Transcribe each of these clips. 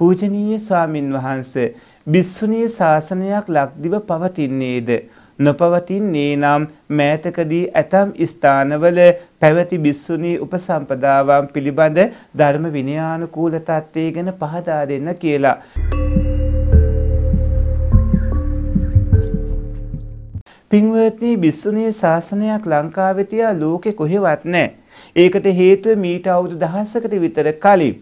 පූජනීය ස්වාමින් වහන්සේ බිස්සුණී ශාසනයක් ලක්දිව පවතින්නේද නොපවතින්නේ නම් මෑතකදී ඇතම් ස්ථානවල පැවති බිස්සුණී උපසම්පදාවන් පිළිබඳ ධර්ම විනයානුකූල තත්ත්වය ගැන පහදා දෙන්න කියලා. පින්වත්නි බිස්සුණී ශාසනයක් ලංකාවේ තියා ලෝකෙ කොහෙවත් නැහැ. ඒකට හේතුව මීට අවුරුදු දහසකට විතර කලින්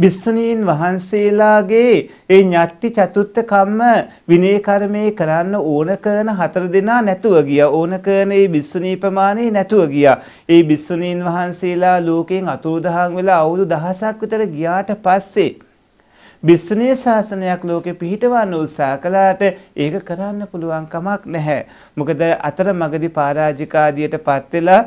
භිස්සුණීන් වහන්සේලාගේ ඒ ඥාති චතුත්ථ කම්ම විනය කර්මයේ කරන්න ඕන කරන හතර දෙනා නැතුව ගියා ඕන කරන ඒ භිස්සුණී ප්‍රමාණය නැතුව ගියා ඒ භිස්සුණීන් වහන්සේලා ලෝකයෙන් අතුරුදහන් වෙලා අවුරුදු දහසක් විතර ගියාට පස්සේ භිස්සුණී ශාසනයක් ලෝකෙ පිහිටවන්න උත්සාහ කළාට ඒක කරන්න පුළුවන් කමක් නැහැ. මොකද අතර මගදී පරාජිකාදියට පත් වෙලා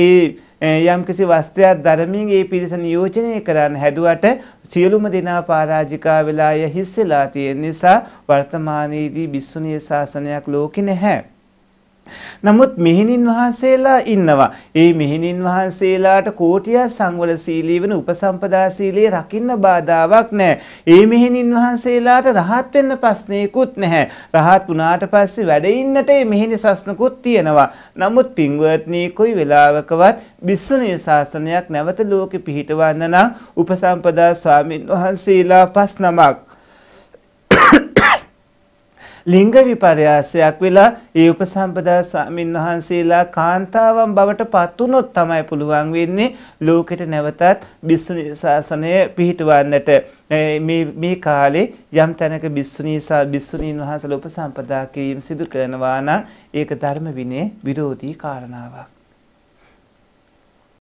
ඒ යම්කිසි වස්ත්‍රයක් ධර්මින් ඒ පිරිස නියෝජනය කරන්න හැදුවට සියලුම දෙනා පරාජිකා වෙලා ය හිස් වෙලා තියෙන නිසා වර්තමානයේදී බිස්සුණිය ශාසනයක් ලෝකේ නැහැ. නමුත් මෙහෙණින් වහන්සේලා ඉන්නවා. ඒ මෙහෙණින් වහන්සේලාට කෝටියා සංවර සීලී වෙන උපසම්පදා සීලයේ රකින්න බාධාවක් නැහැ. ඒ මෙහෙණින් වහන්සේලාට රහත් වෙන්න ප්‍රශ්නයකුත් නැහැ. රහත් වුණාට පස්සේ වැඩ ඉන්නට මේ මෙහෙණි සස්නකුත් තියෙනවා. නමුත් පින්වත්නි කොයි වෙලාවකවත් විශ්වනීය ශාසනයක් නැවත ලෝකෙ පිහිටවන්න නම් උපසම්පදා ස්වාමින් වහන්සේලා පස් නමක් ලිංග විපර්යාසයක් වෙලා ඒ උපසම්පදා ස්වාමීන් වහන්සේලා කාන්තාවන් බවට පත් වුණොත් තමයි පුළුවන් වෙන්නේ ලෝකෙට නැවතත් බිස්සුනි ශාසනය පිහිටවන්නට. මේ කාලේ යම් තැනක බිස්සුනීසා බිස්සුනීන් වහන්සේලා උපසම්පදා කිරීම සිදු කරනවා නම් ඒක ධර්ම විනය විරෝධී කාරණාවක්.